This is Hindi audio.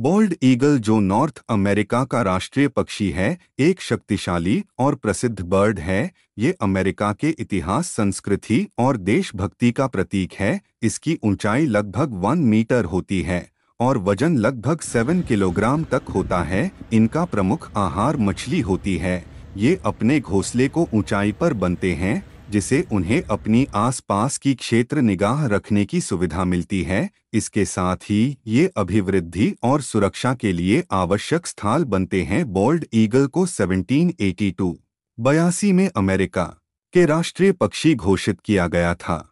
बॉल्ड ईगल जो नॉर्थ अमेरिका का राष्ट्रीय पक्षी है एक शक्तिशाली और प्रसिद्ध बर्ड है ये अमेरिका के इतिहास संस्कृति और देशभक्ति का प्रतीक है इसकी ऊंचाई लगभग वन मीटर होती है और वजन लगभग सेवन किलोग्राम तक होता है इनका प्रमुख आहार मछली होती है ये अपने घोंसले को ऊंचाई पर बनते हैं जिसे उन्हें अपनी आसपास की क्षेत्र निगाह रखने की सुविधा मिलती है इसके साथ ही ये अभिवृद्धि और सुरक्षा के लिए आवश्यक स्थल बनते हैं बोल्ड ईगल को 1782 बयासी में अमेरिका के राष्ट्रीय पक्षी घोषित किया गया था